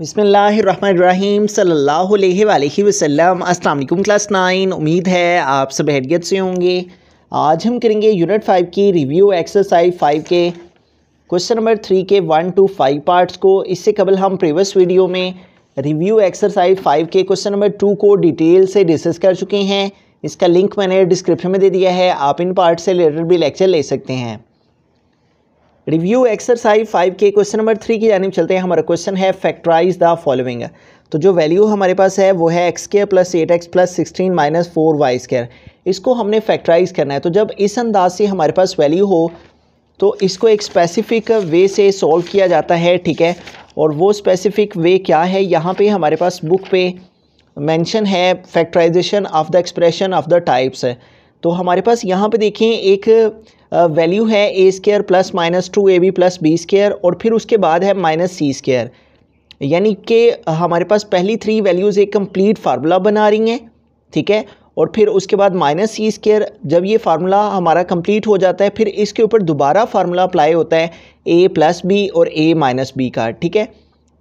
बिसमीम सल्लल्लाहु अलैहि क्लास नाइन उम्मीद है आप सब हैरियत से होंगे आज हम करेंगे यूनिट फाइव की रिव्यू एक्सरसाइज फाइव के क्वेश्चन नंबर थ्री के वन टू फाइव पार्ट्स को इससे कबल हम प्रीवियस वीडियो में रिव्यू एक्सरसाइज फाइव के क्वेश्चन नंबर टू को डिटेल से डिस्कस कर चुके हैं इसका लिंक मैंने डिस्क्रिप्शन में दे दिया है आप इन पार्ट से रिलेटेड भी लेक्चर ले सकते हैं रिव्यू एक्सरसाइज फाइव के क्वेश्चन नंबर थ्री की जानब चलते हैं हमारा क्वेश्चन है फैक्टराइज द फॉलोइंग तो जो वैल्यू हमारे पास है वो है X square plus eight X plus sixteen minus four Y square इसको हमने फैक्टराइज करना है तो जब इस अंदाज से हमारे पास वैल्यू हो तो इसको एक स्पेसिफिक वे से सॉल्व किया जाता है ठीक है और वो स्पेसिफिक वे क्या है यहाँ पे हमारे पास बुक पे मेंशन है factorisation of the expression of the types है तो हमारे पास यहाँ पे देखें एक वैल्यू है ए square plus minus two A B plus B square और फिर उसके बाद है माइनस सी स्केयर यानी कि हमारे पास पहली थ्री वैल्यूज़ एक कंप्लीट फार्मूला बना रही हैं ठीक है और फिर उसके बाद माइनस सी स्केयर जब ये फार्मूला हमारा कंप्लीट हो जाता है फिर इसके ऊपर दोबारा फार्मूला अप्लाई होता है ए प्लस बी और ए माइनस बी का ठीक है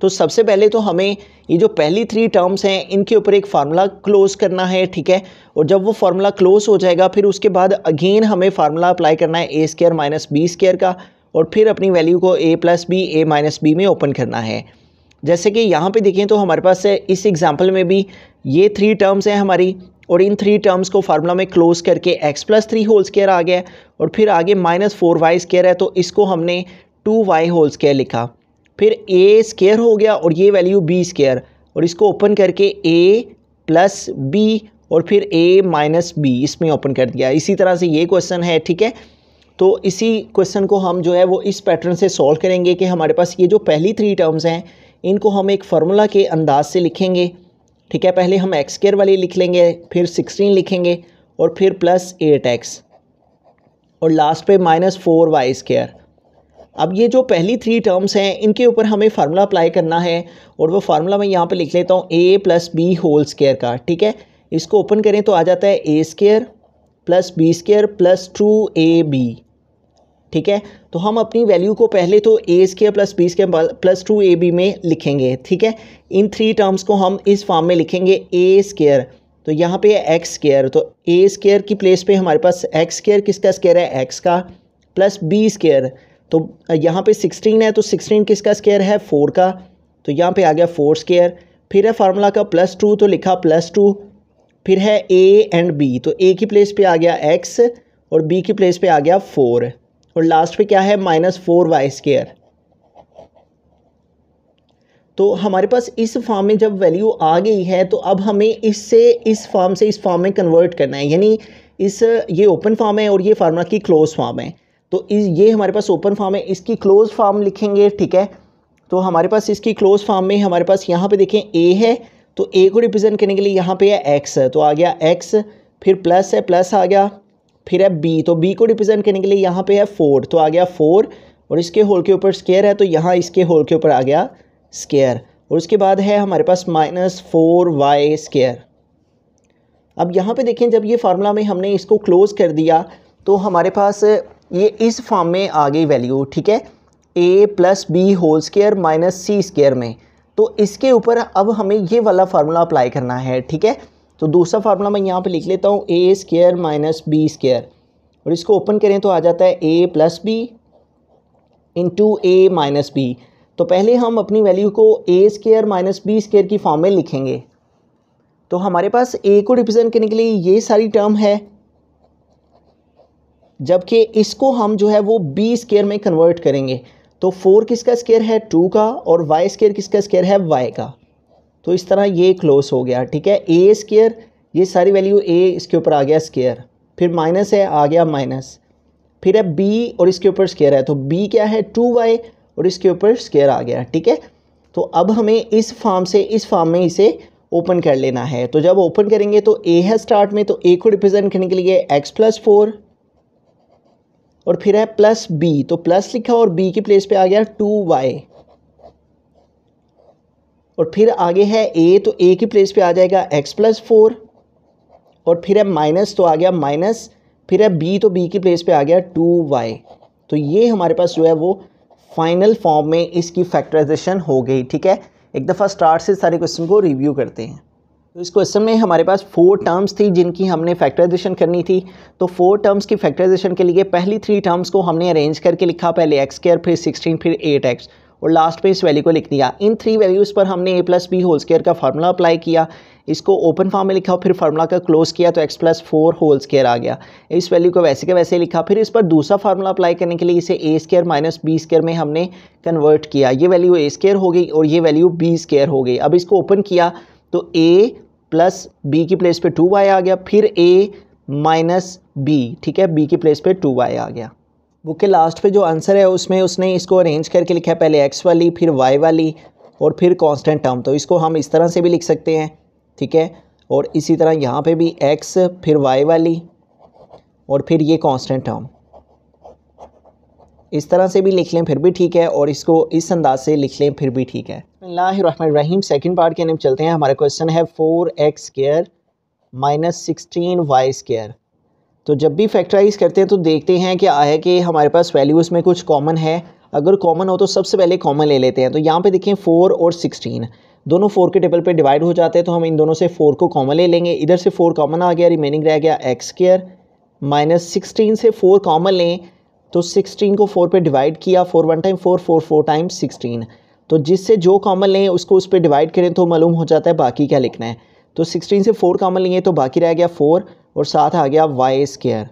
तो सबसे पहले तो हमें ये जो पहली थ्री टर्म्स हैं इनके ऊपर एक फार्मूला क्लोज करना है ठीक है और जब वो फार्मूला क्लोज हो जाएगा फिर उसके बाद अगेन हमें फार्मूला अप्लाई करना है ए स्केयर माइनस बी स्केयर का और फिर अपनी वैल्यू को A plus B A minus B में ओपन करना है जैसे कि यहाँ पे देखें तो हमारे पास इस एग्जाम्पल में भी ये थ्री टर्म्स हैं हमारी और इन थ्री टर्म्स को फार्मूला में क्लोज करके X plus three whole square आ गया और फिर आगे माइनस फोर वाई स्केयर है तो इसको हमने टू वाई होल स्केयर लिखा फिर ए स्केयर हो गया और ये वैल्यू बी स्केयर और इसको ओपन करके ए प्लस बी और फिर ए माइनस बी इसमें ओपन कर दिया इसी तरह से ये क्वेश्चन है ठीक है तो इसी क्वेश्चन को हम जो है वो इस पैटर्न से सॉल्व करेंगे कि हमारे पास ये जो पहली थ्री टर्म्स हैं इनको हम एक फार्मूला के अंदाज से लिखेंगे ठीक है पहले हम एक्स केयर वाली लिख लेंगे फिर सिक्सटीन लिखेंगे और फिर प्लस एट एक्स और लास्ट पे माइनस फोर वाई स्केयर अब ये जो पहली थ्री टर्म्स हैं इनके ऊपर हमें फार्मूला अप्लाई करना है और वो फार्मूला मैं यहाँ पे लिख लेता हूँ A plus B whole square का ठीक है इसको ओपन करें तो आ जाता है ए square plus B square plus two A B ठीक है तो हम अपनी वैल्यू को पहले तो ए square plus B square plus two A B में लिखेंगे ठीक है इन थ्री टर्म्स को हम इस फॉर्म में लिखेंगे ए स्केयर तो यहाँ पे एक्स स्केयर तो ए स्केयर की प्लेस पे हमारे पास एक्स स्केयर किसका स्केयर है एक्स का प्लस बी स्केयर तो यहाँ पे सिक्सटीन है तो सिक्सटीन किसका स्केयर है फोर का तो यहाँ पे आ गया फोर स्केयर फिर है फार्मूला का प्लस टू तो लिखा प्लस टू फिर है ए एंड बी तो ए की प्लेस पे आ गया एक्स और बी की प्लेस पे आ गया फोर और लास्ट पे क्या है माइनस फोर वाई स्केयर तो हमारे पास इस फॉर्म में जब वैल्यू आ गई है तो अब हमें इससे इस फॉर्म से इस फॉर्म में कन्वर्ट करना है यानी इस ये ओपन फॉर्म है और ये फार्मूला की क्लोज फॉर्म है तो इस ये हमारे पास ओपन फॉर्म है इसकी क्लोज फॉर्म लिखेंगे ठीक है तो हमारे पास इसकी क्लोज फॉर्म में हमारे पास यहाँ पे देखें ए है तो ए को रिप्रेजेंट करने के लिए यहाँ पे है एक्स तो आ गया एक्स फिर प्लस है प्लस आ गया फिर है बी तो बी को रिप्रेजेंट करने के लिए यहाँ पे है फोर तो आ गया फोर और इसके होल के ऊपर स्केयर है तो यहाँ इसके होल के ऊपर आ गया स्केयर और उसके बाद है हमारे पास माइनस फोर वाई स्केयर अब यहाँ पर देखें जब ये फार्मूला में हमने इसको क्लोज़ कर दिया तो हमारे पास ये इस फॉर्म में आ गई वैल्यू ठीक है ए plus B whole square minus C square में तो इसके ऊपर अब हमें ये वाला फार्मूला अप्लाई करना है ठीक है तो दूसरा फार्मूला मैं यहाँ पे लिख लेता हूँ A square minus B square और इसको ओपन करें तो आ जाता है ए प्लस बी इंटू ए माइनस बी तो पहले हम अपनी वैल्यू को A square minus B square की फॉर्म में लिखेंगे तो हमारे पास ए को रिप्रेजेंट करने के लिए ये सारी टर्म है जबकि इसको हम जो है वो बी स्केयर में कन्वर्ट करेंगे तो फोर किसका स्केयर है टू का और वाई स्केयर किसका स्केयर है वाई का तो इस तरह ये क्लोज हो गया ठीक है ए स्केयर ये सारी वैल्यू ए इसके ऊपर आ गया स्केयर फिर माइनस है आ गया माइनस फिर है बी और इसके ऊपर स्केयर है तो बी क्या है टू वाई और इसके ऊपर स्केयर आ गया ठीक है तो अब हमें इस फार्म से इस फार्म में इसे ओपन कर लेना है तो जब ओपन करेंगे तो ए है स्टार्ट में तो ए को रिप्रेजेंट करने के लिए एक्स प्लस फोर और फिर है प्लस बी तो प्लस लिखा और बी की प्लेस पे आ गया टू वाई और फिर आगे है ए तो ए की प्लेस पे आ जाएगा एक्स प्लस फोर और फिर है माइनस तो आ गया माइनस फिर है बी तो बी की प्लेस पे आ गया टू वाई तो ये हमारे पास जो है वो फाइनल फॉर्म में इसकी फैक्टराइजेशन हो गई ठीक है एक दफ़ा स्टार्ट से सारे क्वेश्चन को रिव्यू करते हैं तो इस क्वेश्चन में हमारे पास फोर टर्म्स थी जिनकी हमने फैक्टराइजेशन करनी थी तो फोर टर्म्स की फैक्टराइजेशन के लिए पहली थ्री टर्म्स को हमने अरेंज करके लिखा पहले एक्स स्केयर फिर सिक्सटीन फिर एट एक्स और लास्ट पे इस वैल्यू को लिख दिया इन थ्री वैल्यूज़ पर हमने A plus B whole square का फार्मूला अप्लाई किया इसको ओपन फॉर्म में लिखा फिर फार्मूला का क्लोज किया तो X plus four whole square आ गया इस वैल्यू को वैसे के वैसे लिखा फिर इस पर दूसरा फार्मूला अप्लाई करने के लिए इसे a square minus B square में हमने कन्वर्ट किया ये वैल्यू ए स्केयर हो गई और ये वैल्यू बी स्केयर हो गई अब इसको ओपन किया तो ए प्लस बी की प्लेस पे टू वाई आ गया फिर ए माइनस बी ठीक है बी की प्लेस पे टू वाई आ गया बुक के लास्ट पे जो आंसर है उसमें उसने इसको अरेंज करके लिखा है पहले एक्स वाली फिर वाई वाली और फिर कांस्टेंट टर्म तो इसको हम इस तरह से भी लिख सकते हैं ठीक है और इसी तरह यहाँ पर भी एक्स फिर वाई वाली और फिर ये कॉन्स्टेंट टर्म इस तरह से भी लिख लें फिर भी ठीक है और इसको इस अंदाज से लिख लें फिर भी ठीक है रहीम सेकंड पार्ट के नाम चलते हैं हमारा क्वेश्चन है four x square minus sixteen y square तो जब भी फैक्टराइज करते हैं तो देखते हैं कि आया कि हमारे पास वैल्यूज़ में कुछ कॉमन है अगर कॉमन हो तो सबसे पहले कॉमन ले लेते हैं तो यहाँ पे देखें फोर और सिक्सटीन दोनों फोर के टेबल पे डिवाइड हो जाते हैं तो हम इन दोनों से फोर को कॉमन ले लेंगे इधर से फोर कॉमन आ गया रिमेनिंग रह गया एक्स स्केयर माइनस सिक्सटीन से फोर कॉमन लें तो सिक्सटीन को फोर पे डिवाइड किया four one time four four four time sixteen तो जिससे जो कॉमन लें उसको उस पर डिवाइड करें तो मालूम हो जाता है बाकी क्या लिखना है तो सिक्सटीन से फोर कॉमन लिए तो बाकी रह गया फ़ोर और साथ आ गया वाई स्केयर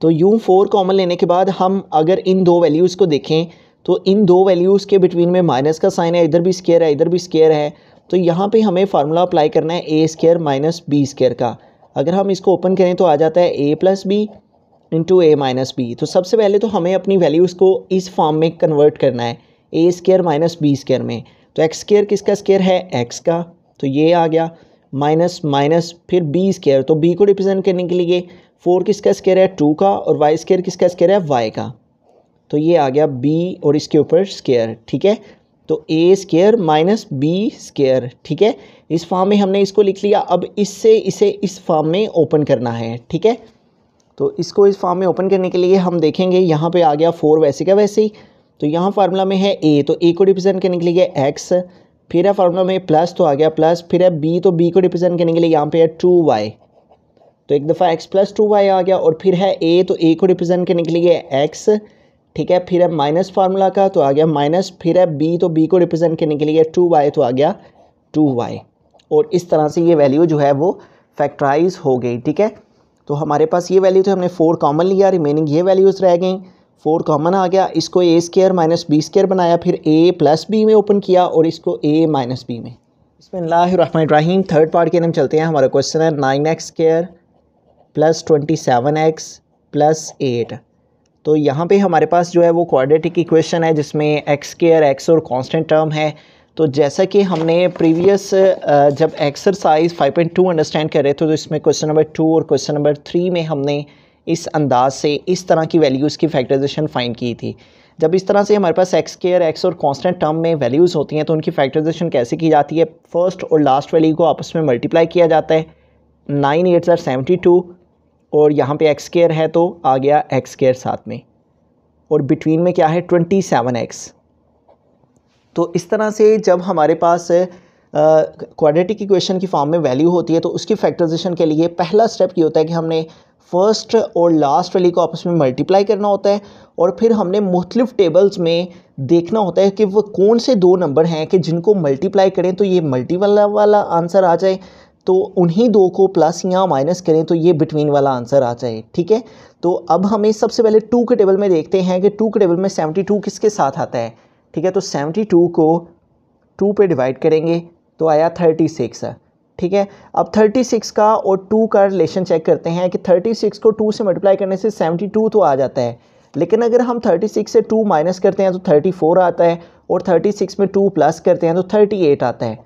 तो यूँ फोर कॉमन लेने के बाद हम अगर इन दो वैल्यूज़ को देखें तो इन दो वैल्यूज़ के बिटवीन में माइनस का साइन है इधर भी स्केयर है इधर भी स्केयर है तो यहाँ पे हमें फार्मूला अप्लाई करना है ए स्केयर माइनस बी स्केयर का अगर हम इसको ओपन करें तो आ जाता है ए प्लस बी इंटू ए माइनस बी तो सबसे पहले तो हमें अपनी वैल्यूज़ को इस फॉर्म में कन्वर्ट करना है ए स्केयर माइनस बी स्केयर में तो एक्स स्केयर किसका स्केयर है एक्स का तो ये आ गया माइनस माइनस फिर बी स्केयर तो बी को रिप्रेजेंट करने के लिए फोर किसका स्केयर है टू का और वाई स्केयर किसका स्केयर है वाई का तो ये आ गया बी और इसके ऊपर स्केयर ठीक है तो ए स्केयर माइनस बी स्केयर ठीक है इस फॉर्म में हमने इसको लिख लिया अब इससे इसे इस फॉर्म में ओपन करना है ठीक है तो इसको इस फॉर्म में ओपन करने के लिए हम देखेंगे यहाँ पे आ गया फोर वैसे का वैसे ही तो यहाँ फार्मूला में है ए तो ए को रिप्रेजेंट करने के लिए एक्स फिर है फार्मूला में प्लस तो आ गया प्लस फिर है बी तो बी को रिप्रेजेंट करने के लिए यहाँ पे है टू वाई तो एक दफ़ा एक्स प्लस टू वाई आ गया और फिर है ए तो ए को रिप्रेजेंट करने के लिए एक्स ठीक है फिर है माइनस फार्मूला का तो आ गया माइनस फिर है बी तो बी को रिप्रेजेंट करने के लिए टू वाई तो आ गया टू वाई और इस तरह से ये वैल्यू जो है वो फैक्टराइज हो गई ठीक है तो हमारे पास ये वैल्यू थे हमने फोर कॉमन लिया रिमेनिंग ये वैल्यूज़ रह गई फोर कॉमन आ गया इसको a square minus B square बनाया फिर ए प्लस बी में ओपन किया और इसको ए माइनस बी में इसमें थर्ड पार्ट के नाम चलते हैं हमारा क्वेश्चन है nine x square plus twenty seven x plus eight तो यहाँ पे हमारे पास जो है वो क्वाड्रेटिक इक्वेशन है जिसमें एक्स स्केयर एक्स और कॉन्स्टेंट टर्म है तो जैसा कि हमने प्रीवियस जब एक्सरसाइज टू अंडरस्टैंड कर रहे थे तो इसमें क्वेश्चन नंबर टू और क्वेश्चन नंबर थ्री में हमने इस अंदाज से इस तरह की वैल्यूज़ की फैक्टराइजेशन फाइंड की थी जब इस तरह से हमारे पास एक्स केयर एक्स और कांस्टेंट टर्म में वैल्यूज़ होती हैं तो उनकी फैक्टराइजेशन कैसे की जाती है फर्स्ट और लास्ट वैल्यू को आपस में मल्टीप्लाई किया जाता है nine eight are seventy two और यहाँ पे एक्स केयर है तो आ गया एक्स केयर साथ में और बिटवीन में क्या है ट्वेंटी सेवन एक्स तो इस तरह से जब हमारे पास क्वाड्रेटिक इक्वेशन की फॉर्म में वैल्यू होती है तो उसकी फैक्टराइजेशन के लिए पहला स्टेप ये होता है कि हमने फर्स्ट और लास्ट वैल्यू को आपस में मल्टीप्लाई करना होता है और फिर हमने मुख्तलिफ टेबल्स में देखना होता है कि वो कौन से दो नंबर हैं कि जिनको मल्टीप्लाई करें तो ये वाला वाला आंसर आ जाए तो उन्हीं दो को प्लस या माइनस करें तो ये बिटवीन वाला आंसर आ जाए ठीक है तो अब हमें सबसे पहले टू के टेबल में देखते हैं कि टू के टेबल में सेवेंटी टू किसके साथ आता है ठीक है तो सेवेंटी टू को टू पे डिवाइड करेंगे तो आया थर्टी सिक्स ठीक है अब थर्टी सिक्स का और टू का रिलेशन चेक करते हैं कि थर्टी सिक्स को टू से मल्टीप्लाई करने से सेवेंटी टू तो आ जाता है लेकिन अगर हम थर्टी सिक्स से टू माइनस करते हैं तो थर्टी फोर आता है और थर्टी सिक्स में टू प्लस करते हैं तो थर्टी एट आता है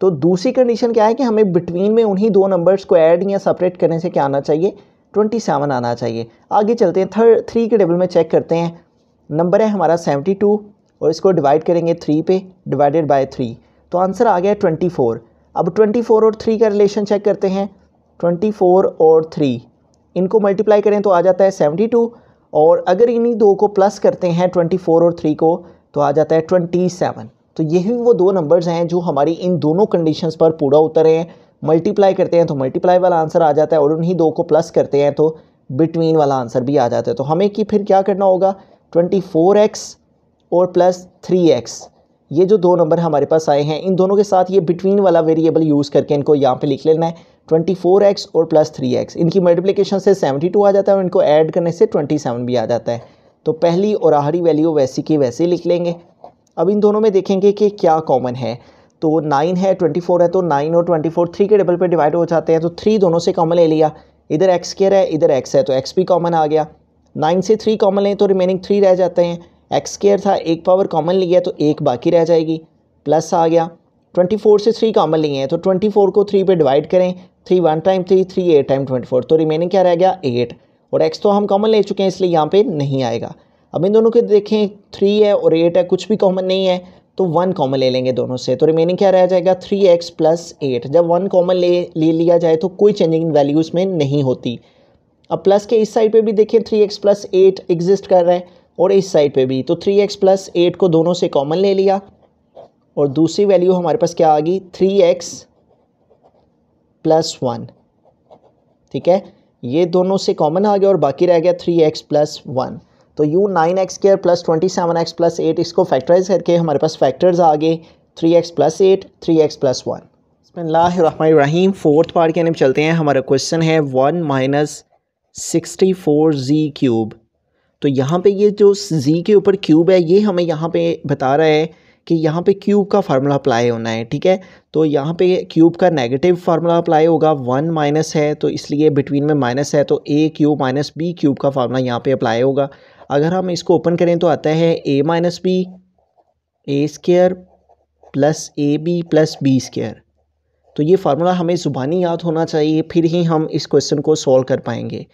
तो दूसरी कंडीशन क्या है कि हमें बिटवीन में उन्हीं दो नंबर्स को ऐड या सेपरेट करने से क्या आना चाहिए 27 आना चाहिए आगे चलते हैं थर्ड थ्री के टेबल में चेक करते हैं नंबर है हमारा 72 और इसको डिवाइड करेंगे थ्री पे डिवाइडेड बाय थ्री तो आंसर आ गया ट्वेंटी फोर अब ट्वेंटी फोर और थ्री का रिलेशन चेक करते हैं ट्वेंटी फोर और थ्री इनको मल्टीप्लाई करें तो आ जाता है सेवेंटी टू और अगर इन्हीं दो को प्लस करते हैं ट्वेंटी फोर और थ्री को तो आ जाता है ट्वेंटी सेवन तो यही वो दो नंबर्स हैं जो हमारी इन दोनों कंडीशंस पर पूरा उतर हैं मल्टीप्लाई करते हैं तो मल्टीप्लाई वाला आंसर आ जाता है और उन्हीं दो को प्लस करते हैं तो बिटवीन वाला आंसर भी आ जाता है तो हमें कि फिर क्या करना होगा ट्वेंटी फोर एक्स और प्लस थ्री एक्स ये जो दो नंबर हमारे पास आए हैं इन दोनों के साथ ये बिटवीन वाला वेरिएबल यूज़ करके इनको यहाँ पे लिख लेना है 24x और प्लस 3x इनकी मल्टीप्लिकेशन से 72 आ जाता है और इनको ऐड करने से 27 भी आ जाता है तो पहली और आहरी वैल्यू वैसी की वैसे लिख लेंगे अब इन दोनों में देखेंगे कि क्या कॉमन है तो नाइन है ट्वेंटी फोर है तो नाइन और ट्वेंटी फोर थ्री के डबल पर डिवाइड हो जाते हैं तो थ्री दोनों से कॉमन ले लिया इधर एक्स केयर है इधर एक्स है तो एक्स भी कॉमन आ गया नाइन से थ्री कॉमन लें तो रिमेनिंग थ्री रह जाते हैं एक्स स्केयर था एक पावर कॉमन लिया तो एक बाकी रह जाएगी प्लस आ गया ट्वेंटी फोर से थ्री कॉमन लिए हैं तो ट्वेंटी फोर को थ्री पे डिवाइड करें three one time three three eight time twenty four तो रिमेनिंग क्या रह गया एट और एक्स तो हम कॉमन ले चुके हैं इसलिए यहाँ पे नहीं आएगा अब इन दोनों के देखें थ्री है और एट है कुछ भी कॉमन नहीं है तो वन कॉमन ले लेंगे दोनों से तो रिमेनिंग क्या रह जाएगा थ्री एक्स प्लस एट जब वन कॉमन ले ले लिया जाए तो कोई चेंजिंग वैल्यूज़ में नहीं होती अब प्लस के इस साइड पे भी देखें three x plus eight exist कर रहा है और इस साइड पे भी तो थ्री एक्स प्लस एट को दोनों से कॉमन ले लिया और दूसरी वैल्यू हमारे पास क्या आ गई थ्री एक्स प्लस वन ठीक है ये दोनों से कॉमन आ गया और बाकी रह गया थ्री एक्स प्लस वन तो यू nine x square plus twenty seven x plus eight इसको फैक्टराइज करके हमारे पास फैक्टर्स आ गए three x plus eight three x plus one बसमीम फोर्थ पार्ट के नाम चलते हैं हमारा क्वेश्चन है one minus sixty four g cube तो यहाँ पे ये जो जी के ऊपर क्यूब है ये हमें यहाँ पे बता रहा है कि यहाँ पे क्यूब का फार्मूला अप्लाई होना है ठीक है तो यहाँ पे क्यूब का नेगेटिव फार्मूला अप्लाई होगा वन माइनस है तो इसलिए बिटवीन में माइनस है तो a cube minus b cube का फार्मूला यहाँ पे अप्लाई होगा अगर हम इसको ओपन करें तो आता है a minus b a square plus a B plus B square तो ये फार्मूला हमें ज़ुबानी याद होना चाहिए फिर ही हम इस क्वेश्चन को सॉल्व कर पाएंगे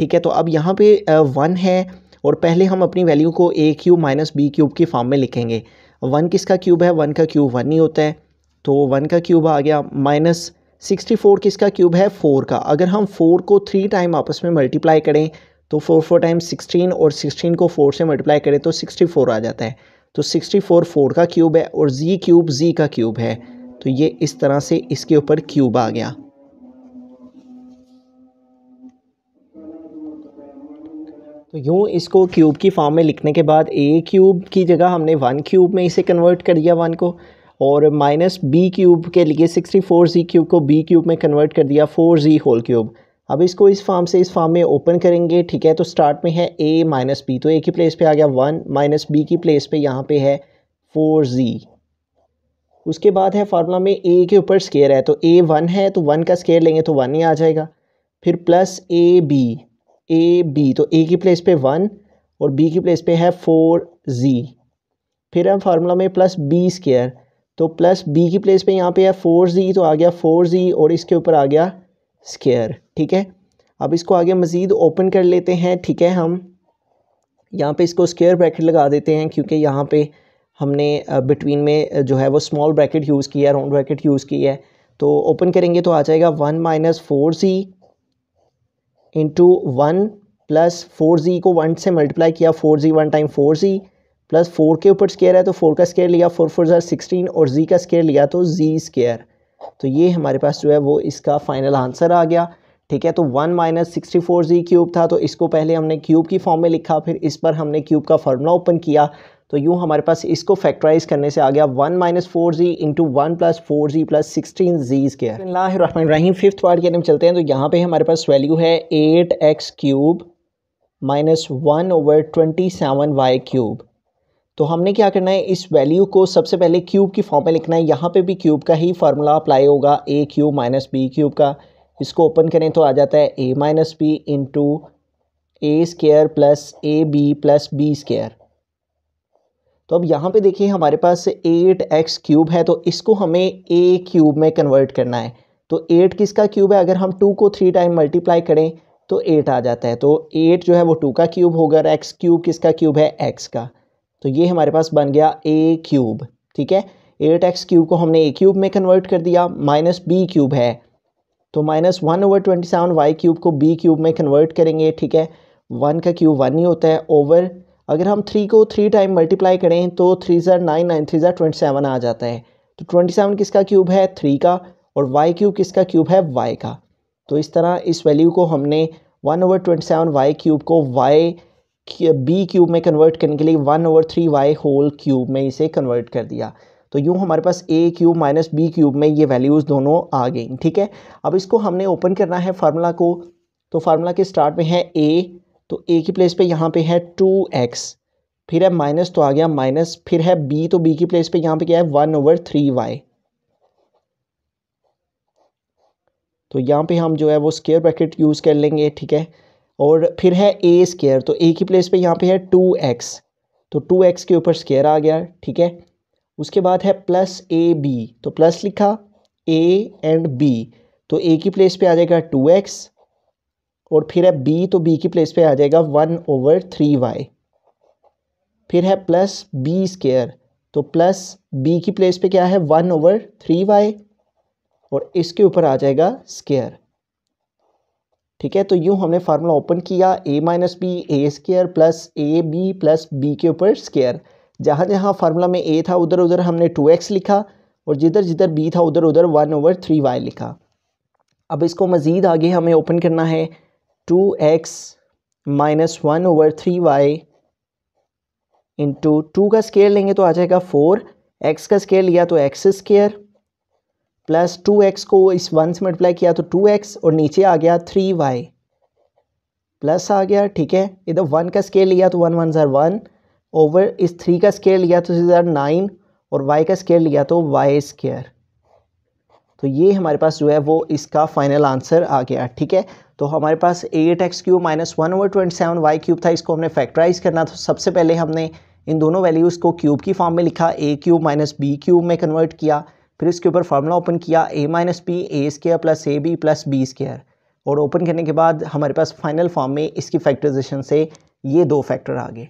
ठीक है तो अब यहाँ पे वन है और पहले हम अपनी वैल्यू को a cube minus b cube की फॉर्म में लिखेंगे वन किसका क्यूब है वन का क्यूब वन ही होता है तो वन का क्यूब आ गया माइनस सिक्सटी फोर किसका क्यूब है फोर का अगर हम फोर को थ्री टाइम आपस में मल्टीप्लाई करें तो फोर फोर टाइम सिक्सटीन और सिक्सटीन को फोर से मल्टीप्लाई करें तो सिक्सटी फोर आ जाता है तो सिक्सटी फोर फोर का क्यूब है और जी क्यूब जी का क्यूब है तो ये इस तरह से इसके ऊपर क्यूब आ गया तो यूँ इसको क्यूब की फॉर्म में लिखने के बाद ए क्यूब की जगह हमने वन क्यूब में इसे कन्वर्ट कर दिया वन को और माइनस बी क्यूब के लिए सिक्सटी फोर जी क्यूब को बी क्यूब में कन्वर्ट कर दिया फोर जी होल क्यूब अब इसको इस फॉर्म से इस फॉर्म में ओपन करेंगे ठीक है तो स्टार्ट में है ए माइनस बी तो ए की प्लेस पे आ गया वन माइनस बी की प्लेस पे यहाँ पे है फोर जी उसके बाद है फार्मूला में ए के ऊपर स्केयर है तो ए वन है तो वन का स्केयर लेंगे तो वन ही आ जाएगा फिर plus a b a b तो ए की प्लेस पे वन और बी की प्लेस पे है फोर जी फिर हम फार्मूला में प्लस बी स्केयर तो प्लस बी की प्लेस पे यहाँ पे है फोर जी तो आ गया फोर जी और इसके ऊपर आ गया स्केयर ठीक है अब इसको आगे मज़ीद ओपन कर लेते हैं ठीक है हम यहाँ पे इसको स्केयर ब्रैकेट लगा देते हैं क्योंकि यहाँ पे हमने बिटवीन में जो है वो स्मॉल ब्रैकेट यूज़ किया है राउंड ब्रैकेट यूज़ किया है तो ओपन करेंगे तो आ जाएगा one minus four g into one plus four g को वन से मल्टीप्लाई किया four g one time four g plus four के ऊपर स्केयर है तो फोर का स्केयर लिया फोर फोर ज़ार सिक्सटीन और जी का स्केयर लिया तो जी स्केयर तो ये हमारे पास जो है वो इसका फाइनल आंसर आ गया ठीक है तो one minus sixty four g cube था तो इसको पहले हमने क्यूब की फॉर्म में लिखा फिर इस पर हमने क्यूब का फार्मूला ओपन किया तो यूँ हमारे पास इसको फैक्टराइज करने से आ गया one minus four g into one plus four g plus sixteen g square रहीम फिफ्थ पार्ट के अंदर चलते हैं तो यहाँ पे हमारे पास वैल्यू है eight x cube minus one over twenty seven y cube तो हमने क्या करना है इस वैल्यू को सबसे पहले क्यूब की फॉर्म में लिखना है यहाँ पे भी क्यूब का ही फार्मूला अप्लाई होगा a cube minus b cube का इसको ओपन करें तो आ जाता है a minus b into a square plus a B plus B square तो अब यहाँ पे देखिए हमारे पास एट एक्स क्यूब है तो इसको हमें ए क्यूब में कन्वर्ट करना है तो एट किसका क्यूब है अगर हम टू को थ्री टाइम मल्टीप्लाई करें तो एट आ जाता है तो एट जो है वो टू का क्यूब होगा और एक्स क्यूब किसका क्यूब है एक्स का तो ये हमारे पास बन गया ए क्यूब ठीक है एट एक्स क्यूब को हमने ए क्यूब में कन्वर्ट कर दिया माइनस बी क्यूब है तो minus one over twenty seven y cube को बी क्यूब में कन्वर्ट करेंगे ठीक है वन का क्यूब वन ही होता है ओवर अगर हम थ्री को थ्री टाइम मल्टीप्लाई करें तो थ्री ज़ार नाइन नाइन थ्री ज़ार ट्वेंटी सेवन आ जाता है तो ट्वेंटी सेवन किसका क्यूब है थ्री का और वाई क्यूब किसका क्यूब है वाई का तो इस तरह इस वैल्यू को हमने one over twenty seven y cube को वाई बी क्यूब में कन्वर्ट करने के लिए one over three y whole cube में इसे कन्वर्ट कर दिया तो यूँ हमारे पास a cube minus b cube में ये वैल्यूज़ दोनों आ गई ठीक है अब इसको हमने ओपन करना है फार्मूला को तो फार्मूला के स्टार्ट में है ए तो ए की प्लेस पे यहाँ पे है टू एक्स फिर है माइनस तो आ गया माइनस फिर है बी तो बी की प्लेस पे यहाँ पे क्या है वन ओवर थ्री वाई तो यहाँ पे हम जो है वो स्केयर ब्रैकेट यूज़ कर लेंगे ठीक है और फिर है ए स्केयर तो ए की प्लेस पे यहाँ पे है टू एक्स तो टू एक्स के ऊपर स्केयर आ गया ठीक है उसके बाद है प्लस ए बी तो प्लस लिखा ए एंड बी तो ए की प्लेस पे आ जाएगा टू एक्स और फिर है बी तो बी की प्लेस पे आ जाएगा वन ओवर थ्री वाई फिर है प्लस बी स्केयर तो प्लस बी की प्लेस पे क्या है वन ओवर थ्री वाई और इसके ऊपर आ जाएगा स्केयर ठीक है तो यूँ हमने फार्मूला ओपन किया a minus b a square plus a B plus b के ऊपर स्केयर जहाँ जहाँ फार्मूला में ए था उधर उधर हमने टू एक्स लिखा और जिधर जिधर बी था उधर उधर वन ओवर थ्री वाई लिखा अब इसको मज़ीद आगे हमें ओपन करना है two x minus one over three y into two का स्केयर लेंगे तो आ जाएगा फोर एक्स का स्केयर लिया तो x square plus two x को इस वन से मल्टीप्लाई किया तो टू एक्स और नीचे आ गया थ्री वाई प्लस आ गया ठीक है इधर वन का स्केयर लिया तो वन वन ज़ार वन ओवर इस थ्री का स्केयर लिया तो ज़ार नाइन और वाई का स्केयर लिया तो वाई स्केयर तो ये हमारे पास जो है वो इसका फाइनल आंसर आ गया ठीक है तो हमारे पास eight x cube minus one over twenty seven y cube था इसको हमने फैक्टराइज करना था सबसे पहले हमने इन दोनों वैल्यूज़ को क्यूब की फॉर्म में लिखा a cube minus b cube में कन्वर्ट किया फिर इसके ऊपर फार्मूला ओपन किया a minus b a square plus a B plus B square और ओपन करने के बाद हमारे पास फाइनल फॉर्म में इसकी फैक्टराइजेशन से ये दो फैक्टर आ गए